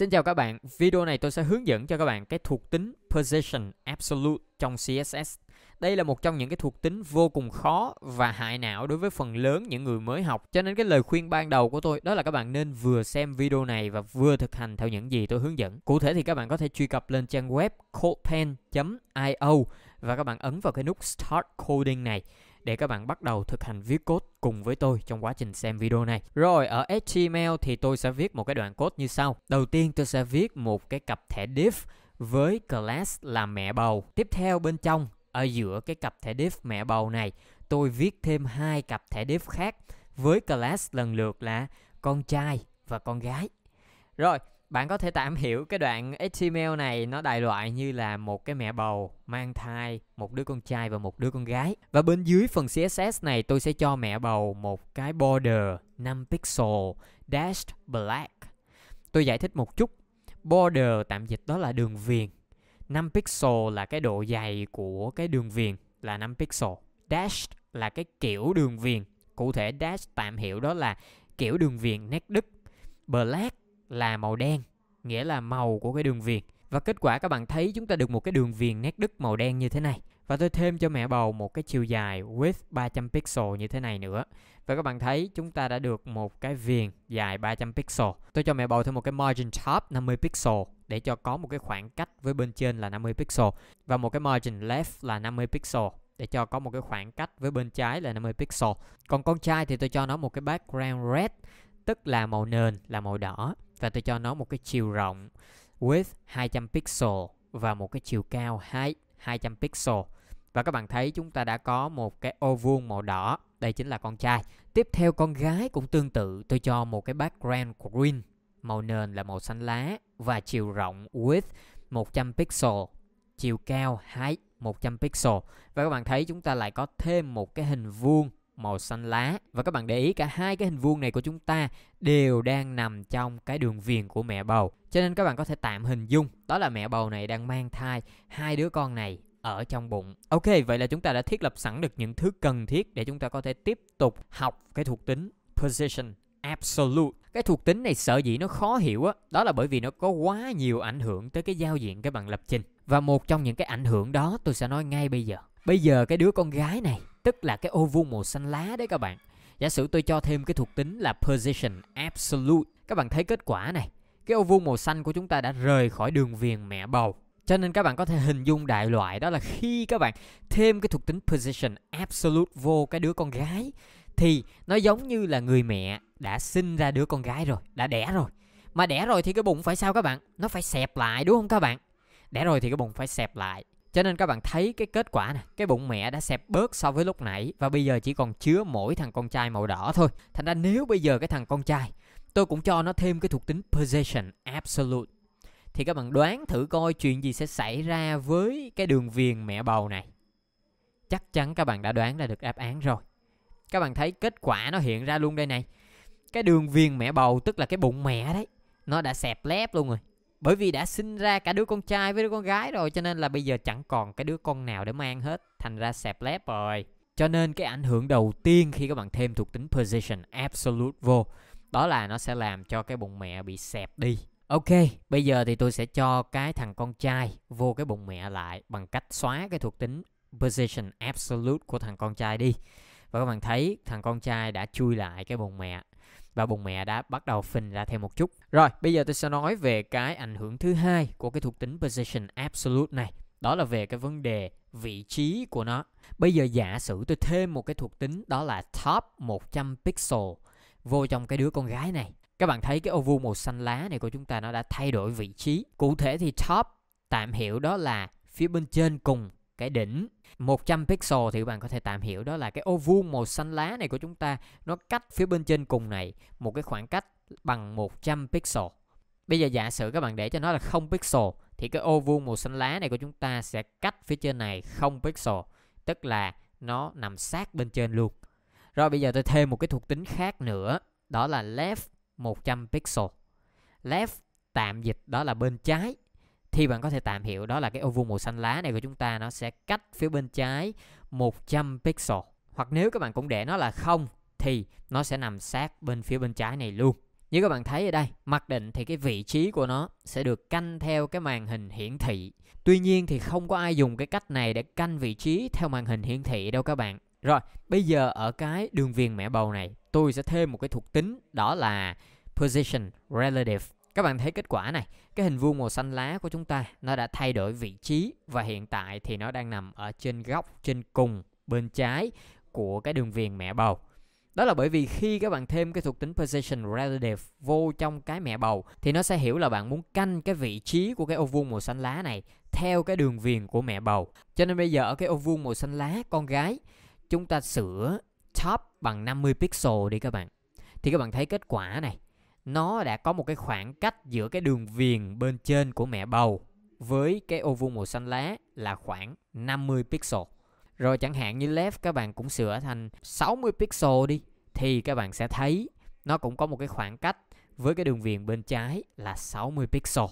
Xin chào các bạn, video này tôi sẽ hướng dẫn cho các bạn cái thuộc tính Position Absolute trong CSS. Đây là một trong những cái thuộc tính vô cùng khó và hại não đối với phần lớn những người mới học. Cho nên cái lời khuyên ban đầu của tôi đó là các bạn nên vừa xem video này và vừa thực hành theo những gì tôi hướng dẫn. Cụ thể thì các bạn có thể truy cập lên trang web codepen.io và các bạn ấn vào cái nút Start Coding này để các bạn bắt đầu thực hành viết code cùng với tôi trong quá trình xem video này. Rồi ở HTML thì tôi sẽ viết một cái đoạn code như sau. Đầu tiên tôi sẽ viết một cái cặp thẻ div với class là mẹ bầu. Tiếp theo bên trong ở giữa cái cặp thẻ div mẹ bầu này, tôi viết thêm hai cặp thẻ div khác với class lần lượt là con trai và con gái. Rồi, bạn có thể tạm hiểu cái đoạn HTML này nó đại loại như là một cái mẹ bầu mang thai một đứa con trai và một đứa con gái. Và bên dưới phần CSS này tôi sẽ cho mẹ bầu một cái border 5 pixel dashed black. Tôi giải thích một chút. Border tạm dịch đó là đường viền. 5 pixel là cái độ dày của cái đường viền là 5 pixel. Dashed là cái kiểu đường viền. Cụ thể dash tạm hiểu đó là kiểu đường viền nét đứt. Black là màu đen, nghĩa là màu của cái đường viền. Và kết quả các bạn thấy chúng ta được một cái đường viền nét đứt màu đen như thế này. Và tôi thêm cho mẹ bầu một cái chiều dài width 300 pixel như thế này nữa. Và các bạn thấy chúng ta đã được một cái viền dài 300 pixel. Tôi cho mẹ bầu thêm một cái margin top 50 pixel để cho có một cái khoảng cách với bên trên là 50 pixel và một cái margin left là 50 pixel để cho có một cái khoảng cách với bên trái là 50 pixel. Còn con trai thì tôi cho nó một cái background red tức là màu nền là màu đỏ và tôi cho nó một cái chiều rộng width 200 pixel và một cái chiều cao height 200 pixel. Và các bạn thấy chúng ta đã có một cái ô vuông màu đỏ, đây chính là con trai. Tiếp theo con gái cũng tương tự, tôi cho một cái background green, màu nền là màu xanh lá và chiều rộng width 100 pixel, chiều cao height 100 pixel. Và các bạn thấy chúng ta lại có thêm một cái hình vuông màu xanh lá và các bạn để ý cả hai cái hình vuông này của chúng ta đều đang nằm trong cái đường viền của mẹ bầu cho nên các bạn có thể tạm hình dung đó là mẹ bầu này đang mang thai hai đứa con này ở trong bụng. Ok, vậy là chúng ta đã thiết lập sẵn được những thứ cần thiết để chúng ta có thể tiếp tục học cái thuộc tính position absolute. Cái thuộc tính này sợ dĩ nó khó hiểu á, đó, đó là bởi vì nó có quá nhiều ảnh hưởng tới cái giao diện các bạn lập trình. Và một trong những cái ảnh hưởng đó tôi sẽ nói ngay bây giờ. Bây giờ cái đứa con gái này tức là cái ô vuông màu xanh lá đấy các bạn giả sử tôi cho thêm cái thuộc tính là position absolute các bạn thấy kết quả này cái ô vuông màu xanh của chúng ta đã rời khỏi đường viền mẹ bầu cho nên các bạn có thể hình dung đại loại đó là khi các bạn thêm cái thuộc tính position absolute vô cái đứa con gái thì nó giống như là người mẹ đã sinh ra đứa con gái rồi, đã đẻ rồi. Mà đẻ rồi thì cái bụng phải sao các bạn? Nó phải xẹp lại đúng không các bạn? Đẻ rồi thì cái bụng phải xẹp lại. Cho nên các bạn thấy cái kết quả này, cái bụng mẹ đã xẹp bớt so với lúc nãy và bây giờ chỉ còn chứa mỗi thằng con trai màu đỏ thôi. Thành ra nếu bây giờ cái thằng con trai tôi cũng cho nó thêm cái thuộc tính possession absolute thì các bạn đoán thử coi chuyện gì sẽ xảy ra với cái đường viền mẹ bầu này. Chắc chắn các bạn đã đoán ra được đáp án rồi. Các bạn thấy kết quả nó hiện ra luôn đây này. Cái đường viền mẹ bầu tức là cái bụng mẹ đấy, nó đã xẹp lép luôn rồi bởi vì đã sinh ra cả đứa con trai với đứa con gái rồi cho nên là bây giờ chẳng còn cái đứa con nào để mang hết thành ra sẹp lép rồi cho nên cái ảnh hưởng đầu tiên khi các bạn thêm thuộc tính position absolute vô đó là nó sẽ làm cho cái bụng mẹ bị xẹp đi ok bây giờ thì tôi sẽ cho cái thằng con trai vô cái bụng mẹ lại bằng cách xóa cái thuộc tính position absolute của thằng con trai đi và các bạn thấy thằng con trai đã chui lại cái bụng mẹ và bụng mẹ đã bắt đầu phình ra thêm một chút. Rồi, bây giờ tôi sẽ nói về cái ảnh hưởng thứ hai của cái thuộc tính position absolute này. Đó là về cái vấn đề vị trí của nó. Bây giờ giả sử tôi thêm một cái thuộc tính đó là top 100 pixel vô trong cái đứa con gái này. Các bạn thấy cái ô vuông màu xanh lá này của chúng ta nó đã thay đổi vị trí. Cụ thể thì top tạm hiểu đó là phía bên trên cùng cái đỉnh 100 pixel thì các bạn có thể tạm hiểu đó là cái ô vuông màu xanh lá này của chúng ta nó cách phía bên trên cùng này một cái khoảng cách bằng 100 pixel. Bây giờ giả sử các bạn để cho nó là 0 pixel thì cái ô vuông màu xanh lá này của chúng ta sẽ cách phía trên này 0 pixel, tức là nó nằm sát bên trên luôn. Rồi bây giờ tôi thêm một cái thuộc tính khác nữa, đó là left 100 pixel. Left tạm dịch đó là bên trái thì bạn có thể tạm hiểu đó là cái ô vuông màu xanh lá này của chúng ta nó sẽ cách phía bên trái 100 pixel hoặc nếu các bạn cũng để nó là không thì nó sẽ nằm sát bên phía bên trái này luôn như các bạn thấy ở đây mặc định thì cái vị trí của nó sẽ được canh theo cái màn hình hiển thị tuy nhiên thì không có ai dùng cái cách này để canh vị trí theo màn hình hiển thị đâu các bạn rồi bây giờ ở cái đường viền mẹ bầu này tôi sẽ thêm một cái thuộc tính đó là position relative các bạn thấy kết quả này, cái hình vuông màu xanh lá của chúng ta nó đã thay đổi vị trí và hiện tại thì nó đang nằm ở trên góc trên cùng bên trái của cái đường viền mẹ bầu. Đó là bởi vì khi các bạn thêm cái thuộc tính position relative vô trong cái mẹ bầu thì nó sẽ hiểu là bạn muốn canh cái vị trí của cái ô vuông màu xanh lá này theo cái đường viền của mẹ bầu. Cho nên bây giờ ở cái ô vuông màu xanh lá con gái chúng ta sửa top bằng 50 pixel đi các bạn. Thì các bạn thấy kết quả này nó đã có một cái khoảng cách giữa cái đường viền bên trên của mẹ bầu với cái ô vuông màu xanh lá là khoảng 50 pixel. Rồi chẳng hạn như left các bạn cũng sửa thành 60 pixel đi thì các bạn sẽ thấy nó cũng có một cái khoảng cách với cái đường viền bên trái là 60 pixel.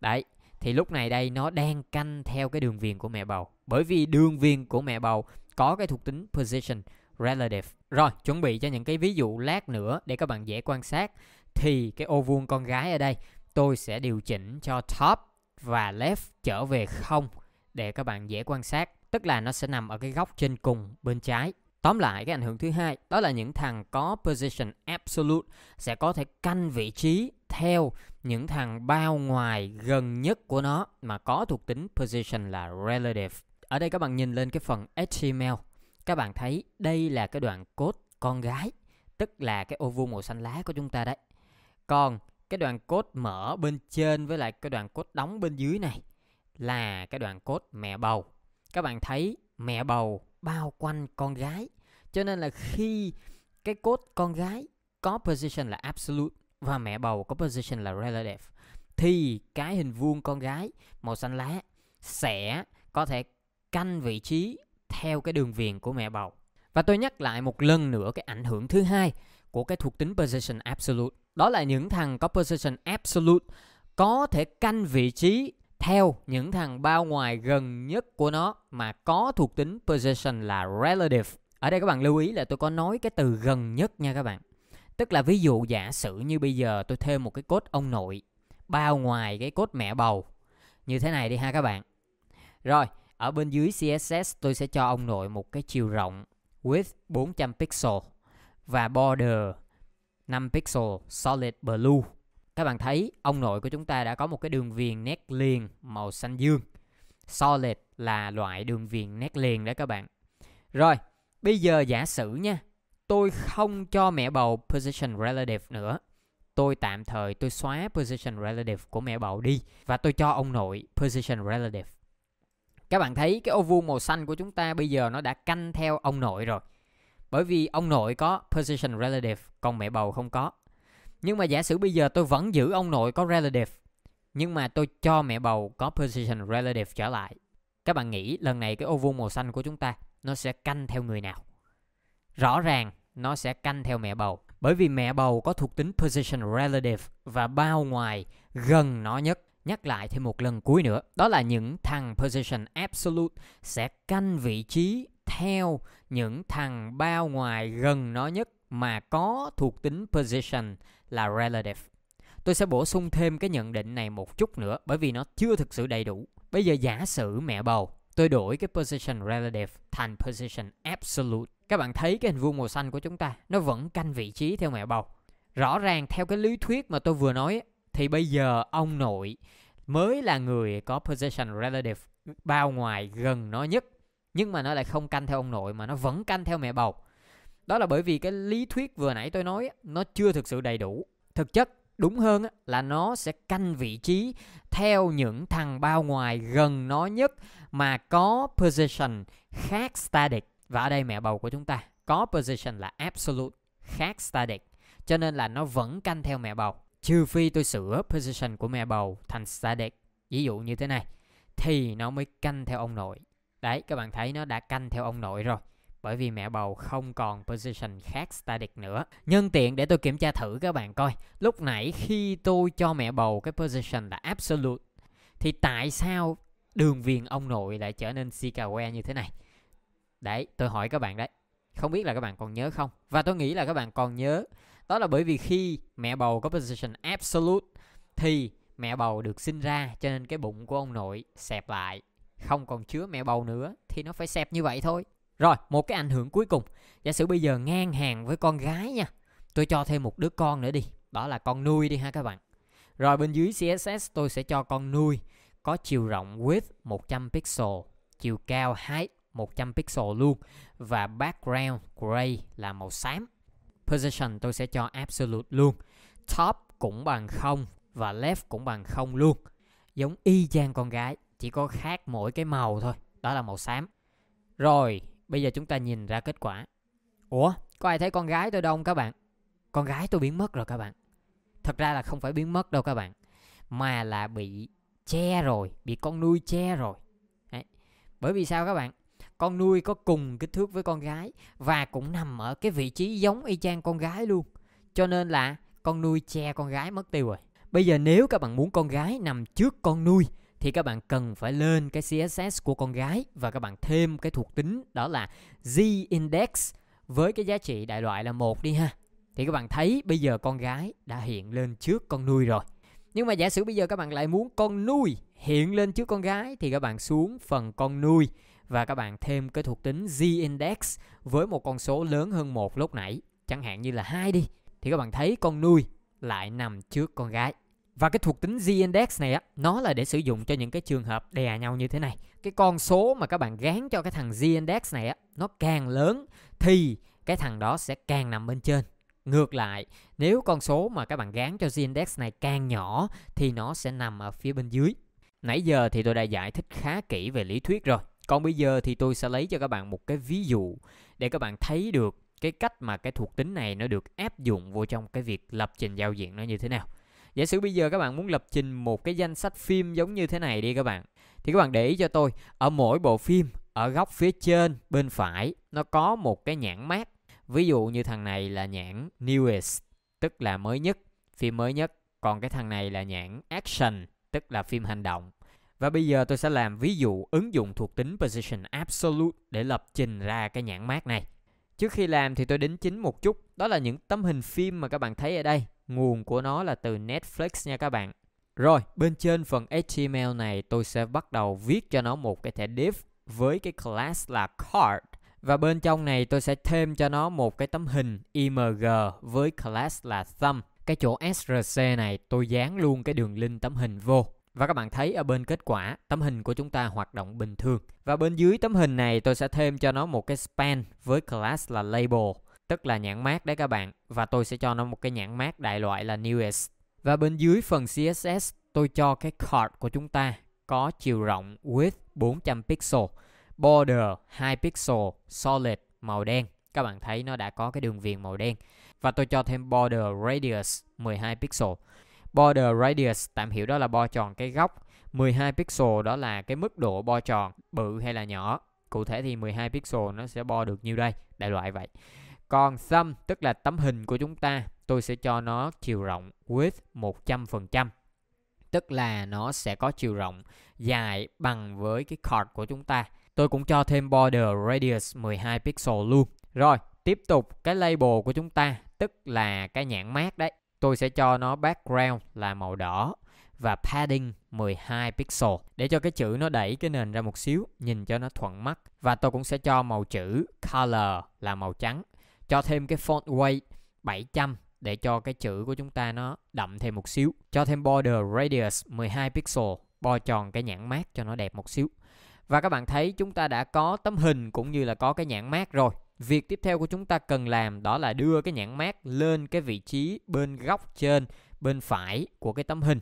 Đấy, thì lúc này đây nó đang canh theo cái đường viền của mẹ bầu bởi vì đường viền của mẹ bầu có cái thuộc tính position relative. Rồi, chuẩn bị cho những cái ví dụ lát nữa để các bạn dễ quan sát thì cái ô vuông con gái ở đây tôi sẽ điều chỉnh cho top và left trở về không để các bạn dễ quan sát tức là nó sẽ nằm ở cái góc trên cùng bên trái Tóm lại cái ảnh hưởng thứ hai đó là những thằng có position absolute sẽ có thể canh vị trí theo những thằng bao ngoài gần nhất của nó mà có thuộc tính position là relative. Ở đây các bạn nhìn lên cái phần HTML, các bạn thấy đây là cái đoạn code con gái, tức là cái ô vuông màu xanh lá của chúng ta đấy. Còn cái đoạn cốt mở bên trên với lại cái đoạn cốt đóng bên dưới này là cái đoạn cốt mẹ bầu. Các bạn thấy mẹ bầu bao quanh con gái. Cho nên là khi cái cốt con gái có position là absolute và mẹ bầu có position là relative thì cái hình vuông con gái màu xanh lá sẽ có thể canh vị trí theo cái đường viền của mẹ bầu. Và tôi nhắc lại một lần nữa cái ảnh hưởng thứ hai của cái thuộc tính position absolute đó là những thằng có position absolute có thể canh vị trí theo những thằng bao ngoài gần nhất của nó mà có thuộc tính position là relative. Ở đây các bạn lưu ý là tôi có nói cái từ gần nhất nha các bạn. Tức là ví dụ giả sử như bây giờ tôi thêm một cái cốt ông nội bao ngoài cái cốt mẹ bầu như thế này đi ha các bạn. Rồi, ở bên dưới CSS tôi sẽ cho ông nội một cái chiều rộng width 400 pixel và border 5 pixel solid blue. Các bạn thấy ông nội của chúng ta đã có một cái đường viền nét liền màu xanh dương. Solid là loại đường viền nét liền đấy các bạn. Rồi, bây giờ giả sử nha, tôi không cho mẹ bầu position relative nữa. Tôi tạm thời tôi xóa position relative của mẹ bầu đi và tôi cho ông nội position relative. Các bạn thấy cái ô vuông màu xanh của chúng ta bây giờ nó đã canh theo ông nội rồi. Bởi vì ông nội có position relative, còn mẹ bầu không có. Nhưng mà giả sử bây giờ tôi vẫn giữ ông nội có relative, nhưng mà tôi cho mẹ bầu có position relative trở lại. Các bạn nghĩ lần này cái ô vuông màu xanh của chúng ta nó sẽ canh theo người nào? Rõ ràng nó sẽ canh theo mẹ bầu. Bởi vì mẹ bầu có thuộc tính position relative và bao ngoài gần nó nhất. Nhắc lại thêm một lần cuối nữa, đó là những thằng position absolute sẽ canh vị trí theo những thằng bao ngoài gần nó nhất mà có thuộc tính position là relative. Tôi sẽ bổ sung thêm cái nhận định này một chút nữa bởi vì nó chưa thực sự đầy đủ. Bây giờ giả sử mẹ bầu, tôi đổi cái position relative thành position absolute. Các bạn thấy cái hình vuông màu xanh của chúng ta, nó vẫn canh vị trí theo mẹ bầu. Rõ ràng theo cái lý thuyết mà tôi vừa nói thì bây giờ ông nội mới là người có position relative bao ngoài gần nó nhất nhưng mà nó lại không canh theo ông nội mà nó vẫn canh theo mẹ bầu đó là bởi vì cái lý thuyết vừa nãy tôi nói nó chưa thực sự đầy đủ thực chất đúng hơn là nó sẽ canh vị trí theo những thằng bao ngoài gần nó nhất mà có position khác static và ở đây mẹ bầu của chúng ta có position là absolute khác static cho nên là nó vẫn canh theo mẹ bầu trừ phi tôi sửa position của mẹ bầu thành static ví dụ như thế này thì nó mới canh theo ông nội Đấy, các bạn thấy nó đã canh theo ông nội rồi bởi vì mẹ bầu không còn position khác static nữa. Nhân tiện để tôi kiểm tra thử các bạn coi. Lúc nãy khi tôi cho mẹ bầu cái position là absolute thì tại sao đường viền ông nội lại trở nên Sikawe như thế này? Đấy, tôi hỏi các bạn đấy. Không biết là các bạn còn nhớ không? Và tôi nghĩ là các bạn còn nhớ. Đó là bởi vì khi mẹ bầu có position absolute thì mẹ bầu được sinh ra cho nên cái bụng của ông nội xẹp lại không còn chứa mẹ bầu nữa thì nó phải xẹp như vậy thôi rồi một cái ảnh hưởng cuối cùng giả sử bây giờ ngang hàng với con gái nha tôi cho thêm một đứa con nữa đi đó là con nuôi đi ha các bạn rồi bên dưới CSS tôi sẽ cho con nuôi có chiều rộng width 100 pixel, chiều cao height 100 pixel luôn và background gray là màu xám. Position tôi sẽ cho absolute luôn. Top cũng bằng 0 và left cũng bằng 0 luôn. Giống y chang con gái chỉ có khác mỗi cái màu thôi đó là màu xám rồi bây giờ chúng ta nhìn ra kết quả ủa có ai thấy con gái tôi đâu không các bạn con gái tôi biến mất rồi các bạn thật ra là không phải biến mất đâu các bạn mà là bị che rồi bị con nuôi che rồi Đấy. bởi vì sao các bạn con nuôi có cùng kích thước với con gái và cũng nằm ở cái vị trí giống y chang con gái luôn cho nên là con nuôi che con gái mất tiêu rồi bây giờ nếu các bạn muốn con gái nằm trước con nuôi thì các bạn cần phải lên cái CSS của con gái và các bạn thêm cái thuộc tính đó là z index với cái giá trị đại loại là một đi ha. Thì các bạn thấy bây giờ con gái đã hiện lên trước con nuôi rồi. Nhưng mà giả sử bây giờ các bạn lại muốn con nuôi hiện lên trước con gái thì các bạn xuống phần con nuôi và các bạn thêm cái thuộc tính z index với một con số lớn hơn một lúc nãy, chẳng hạn như là hai đi thì các bạn thấy con nuôi lại nằm trước con gái. Và cái thuộc tính Z-index này á, nó là để sử dụng cho những cái trường hợp đè nhau như thế này. Cái con số mà các bạn gán cho cái thằng Z-index này á, nó càng lớn thì cái thằng đó sẽ càng nằm bên trên. Ngược lại, nếu con số mà các bạn gán cho Z-index này càng nhỏ thì nó sẽ nằm ở phía bên dưới. Nãy giờ thì tôi đã giải thích khá kỹ về lý thuyết rồi. Còn bây giờ thì tôi sẽ lấy cho các bạn một cái ví dụ để các bạn thấy được cái cách mà cái thuộc tính này nó được áp dụng vô trong cái việc lập trình giao diện nó như thế nào giả sử bây giờ các bạn muốn lập trình một cái danh sách phim giống như thế này đi các bạn thì các bạn để ý cho tôi ở mỗi bộ phim ở góc phía trên bên phải nó có một cái nhãn mát ví dụ như thằng này là nhãn newest tức là mới nhất phim mới nhất còn cái thằng này là nhãn action tức là phim hành động và bây giờ tôi sẽ làm ví dụ ứng dụng thuộc tính position absolute để lập trình ra cái nhãn mát này Trước khi làm thì tôi đính chính một chút, đó là những tấm hình phim mà các bạn thấy ở đây. Nguồn của nó là từ Netflix nha các bạn. Rồi, bên trên phần HTML này tôi sẽ bắt đầu viết cho nó một cái thẻ div với cái class là card và bên trong này tôi sẽ thêm cho nó một cái tấm hình img với class là thumb. Cái chỗ src này tôi dán luôn cái đường link tấm hình vô. Và các bạn thấy ở bên kết quả tấm hình của chúng ta hoạt động bình thường. Và bên dưới tấm hình này tôi sẽ thêm cho nó một cái span với class là label tức là nhãn mát đấy các bạn và tôi sẽ cho nó một cái nhãn mát đại loại là newest và bên dưới phần CSS tôi cho cái card của chúng ta có chiều rộng width 400 pixel, border 2 pixel, solid màu đen. Các bạn thấy nó đã có cái đường viền màu đen. Và tôi cho thêm border radius 12 pixel. Border radius tạm hiểu đó là bo tròn cái góc, 12 pixel đó là cái mức độ bo tròn bự hay là nhỏ. Cụ thể thì 12 pixel nó sẽ bo được nhiêu đây, đại loại vậy. Còn sum tức là tấm hình của chúng ta, tôi sẽ cho nó chiều rộng width 100%. Tức là nó sẽ có chiều rộng dài bằng với cái card của chúng ta. Tôi cũng cho thêm border radius 12 pixel luôn. Rồi, tiếp tục cái label của chúng ta, tức là cái nhãn mát đấy. Tôi sẽ cho nó background là màu đỏ và padding 12 pixel để cho cái chữ nó đẩy cái nền ra một xíu, nhìn cho nó thuận mắt. Và tôi cũng sẽ cho màu chữ color là màu trắng cho thêm cái font weight 700 để cho cái chữ của chúng ta nó đậm thêm một xíu cho thêm border radius 12 pixel bo tròn cái nhãn mát cho nó đẹp một xíu và các bạn thấy chúng ta đã có tấm hình cũng như là có cái nhãn mát rồi việc tiếp theo của chúng ta cần làm đó là đưa cái nhãn mát lên cái vị trí bên góc trên bên phải của cái tấm hình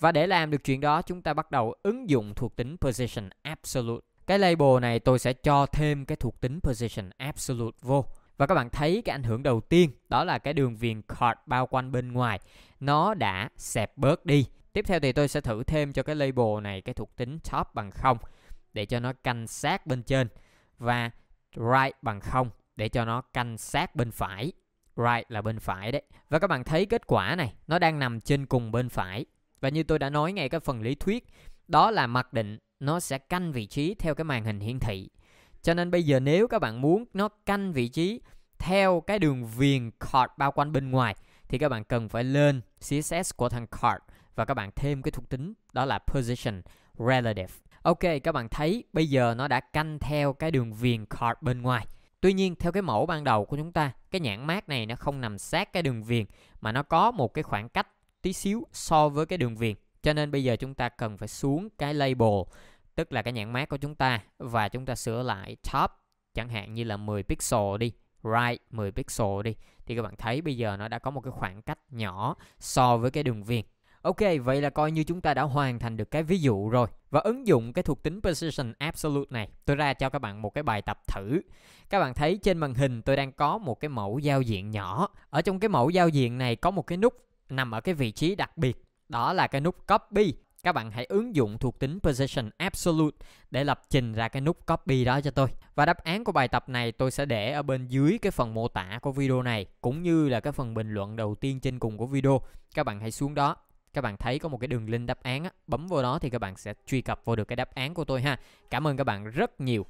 và để làm được chuyện đó chúng ta bắt đầu ứng dụng thuộc tính position absolute cái label này tôi sẽ cho thêm cái thuộc tính position absolute vô và các bạn thấy cái ảnh hưởng đầu tiên đó là cái đường viền card bao quanh bên ngoài nó đã xẹp bớt đi tiếp theo thì tôi sẽ thử thêm cho cái label này cái thuộc tính top bằng không để cho nó canh sát bên trên và right bằng không để cho nó canh sát bên phải right là bên phải đấy và các bạn thấy kết quả này nó đang nằm trên cùng bên phải và như tôi đã nói ngay cái phần lý thuyết đó là mặc định nó sẽ canh vị trí theo cái màn hình hiển thị cho nên bây giờ nếu các bạn muốn nó canh vị trí theo cái đường viền card bao quanh bên ngoài thì các bạn cần phải lên CSS của thằng card và các bạn thêm cái thuộc tính đó là position relative. Ok, các bạn thấy bây giờ nó đã canh theo cái đường viền card bên ngoài. Tuy nhiên theo cái mẫu ban đầu của chúng ta, cái nhãn mát này nó không nằm sát cái đường viền mà nó có một cái khoảng cách tí xíu so với cái đường viền. Cho nên bây giờ chúng ta cần phải xuống cái label tức là cái nhãn mát của chúng ta và chúng ta sửa lại top chẳng hạn như là 10 pixel đi right 10 pixel đi thì các bạn thấy bây giờ nó đã có một cái khoảng cách nhỏ so với cái đường viền Ok, vậy là coi như chúng ta đã hoàn thành được cái ví dụ rồi và ứng dụng cái thuộc tính position Absolute này. Tôi ra cho các bạn một cái bài tập thử. Các bạn thấy trên màn hình tôi đang có một cái mẫu giao diện nhỏ. Ở trong cái mẫu giao diện này có một cái nút nằm ở cái vị trí đặc biệt. Đó là cái nút Copy các bạn hãy ứng dụng thuộc tính Position Absolute để lập trình ra cái nút copy đó cho tôi. Và đáp án của bài tập này tôi sẽ để ở bên dưới cái phần mô tả của video này cũng như là cái phần bình luận đầu tiên trên cùng của video. Các bạn hãy xuống đó các bạn thấy có một cái đường link đáp án á, bấm vô đó thì các bạn sẽ truy cập vô được cái đáp án của tôi ha. Cảm ơn các bạn rất nhiều.